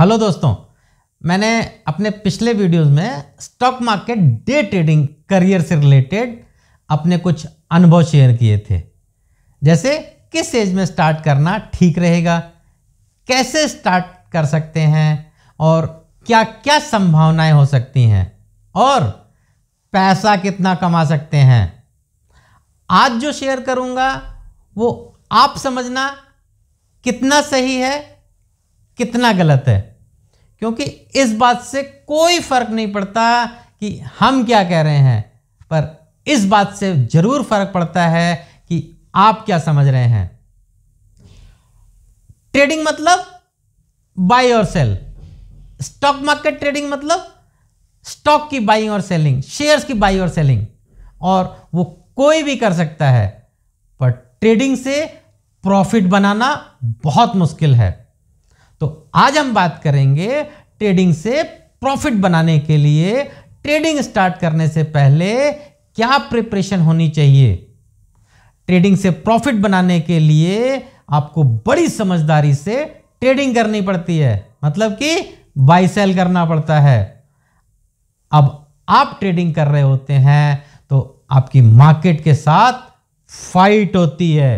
hello दोस्तों मैंने अपने पिछले वीडियोस में stock market day trading career से रिलेटेड अपने कुछ अनुभव शेयर किए थे जैसे किस एज में स्टार्ट करना ठीक रहेगा कैसे स्टार्ट कर सकते हैं और क्या क्या संभावनाएं हो सकती हैं और पैसा कितना कमा सकते हैं आज जो शेयर करूँगा वो आप समझना कितना सही है कितना गलत है क्योंकि इस बात से कोई फर्क नहीं पड़ता कि हम क्या कह रहे हैं पर इस बात से जरूर फर्क पड़ता है कि आप क्या समझ रहे हैं ट्रेडिंग मतलब बाई और सेल स्टॉक मार्केट ट्रेडिंग मतलब स्टॉक की बाइंग और सेलिंग शेयर्स की बाई और सेलिंग और वो कोई भी कर सकता है पर ट्रेडिंग से प्रॉफिट बनाना बहुत मुश्किल है तो आज हम बात करेंगे ट्रेडिंग से प्रॉफिट बनाने के लिए ट्रेडिंग स्टार्ट करने से पहले क्या प्रिपरेशन होनी चाहिए ट्रेडिंग से प्रॉफिट बनाने के लिए आपको बड़ी समझदारी से ट्रेडिंग करनी पड़ती है मतलब कि बाई सेल करना पड़ता है अब आप ट्रेडिंग कर रहे होते हैं तो आपकी मार्केट के साथ फाइट होती है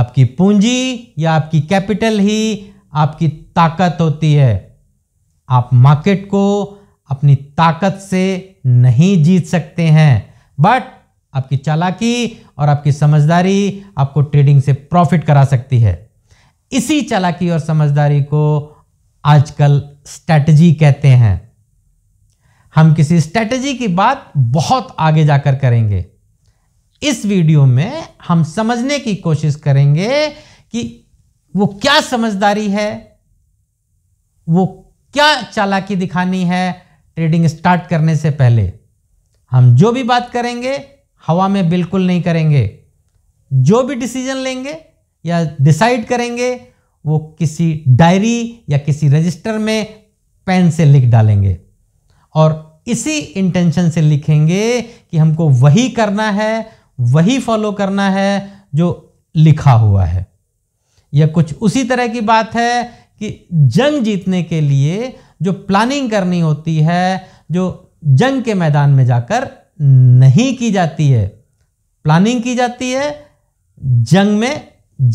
आपकी पूंजी या आपकी कैपिटल ही आपकी ताकत होती है आप मार्केट को अपनी ताकत से नहीं जीत सकते हैं बट आपकी चालाकी और आपकी समझदारी आपको ट्रेडिंग से प्रॉफिट करा सकती है इसी चालाकी और समझदारी को आजकल स्ट्रैटेजी कहते हैं हम किसी स्ट्रैटेजी की बात बहुत आगे जाकर करेंगे इस वीडियो में हम समझने की कोशिश करेंगे कि वो क्या समझदारी है वो क्या चालाकी दिखानी है ट्रेडिंग स्टार्ट करने से पहले हम जो भी बात करेंगे हवा में बिल्कुल नहीं करेंगे जो भी डिसीजन लेंगे या डिसाइड करेंगे वो किसी डायरी या किसी रजिस्टर में पेन से लिख डालेंगे और इसी इंटेंशन से लिखेंगे कि हमको वही करना है वही फॉलो करना है जो लिखा हुआ है या कुछ उसी तरह की बात है कि जंग जीतने के लिए जो प्लानिंग करनी होती है जो जंग के मैदान में जाकर नहीं की जाती है प्लानिंग की जाती है जंग में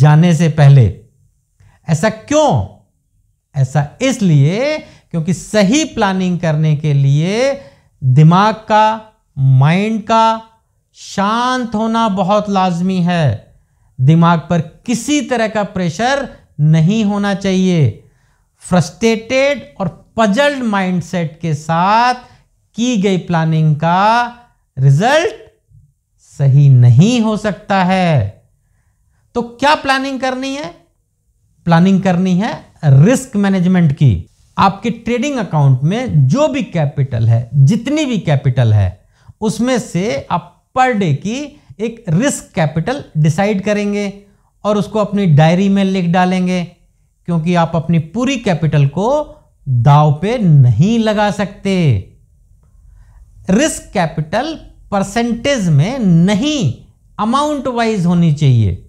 जाने से पहले ऐसा क्यों ऐसा इसलिए क्योंकि सही प्लानिंग करने के लिए दिमाग का माइंड का शांत होना बहुत लाजमी है दिमाग पर किसी तरह का प्रेशर नहीं होना चाहिए फ्रस्ट्रेटेड और पजल्ड माइंडसेट के साथ की गई प्लानिंग का रिजल्ट सही नहीं हो सकता है तो क्या प्लानिंग करनी है प्लानिंग करनी है रिस्क मैनेजमेंट की आपके ट्रेडिंग अकाउंट में जो भी कैपिटल है जितनी भी कैपिटल है उसमें से आप पर डे की एक रिस्क कैपिटल डिसाइड करेंगे और उसको अपनी डायरी में लिख डालेंगे क्योंकि आप अपनी पूरी कैपिटल को दाव पे नहीं लगा सकते रिस्क कैपिटल परसेंटेज में नहीं अमाउंट वाइज होनी चाहिए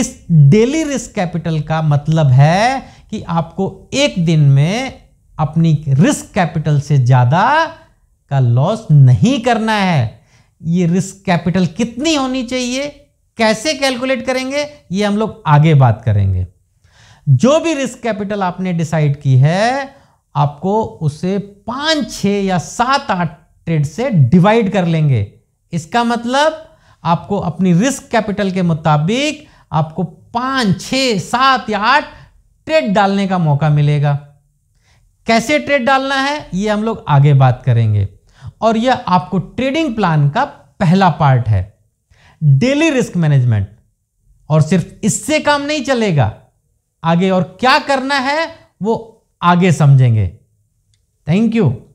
इस डेली रिस्क कैपिटल का मतलब है कि आपको एक दिन में अपनी रिस्क कैपिटल से ज़्यादा का लॉस नहीं करना है ये रिस्क कैपिटल कितनी होनी चाहिए कैसे कैलकुलेट करेंगे ये हम लोग आगे बात करेंगे जो भी रिस्क कैपिटल आपने डिसाइड की है आपको उसे पांच छ या सात आठ ट्रेड से डिवाइड कर लेंगे इसका मतलब आपको अपनी रिस्क कैपिटल के मुताबिक आपको पांच छ सात या आठ ट्रेड डालने का मौका मिलेगा कैसे ट्रेड डालना है ये हम लोग आगे बात करेंगे और यह आपको ट्रेडिंग प्लान का पहला पार्ट है डेली रिस्क मैनेजमेंट और सिर्फ इससे काम नहीं चलेगा आगे और क्या करना है वो आगे समझेंगे थैंक यू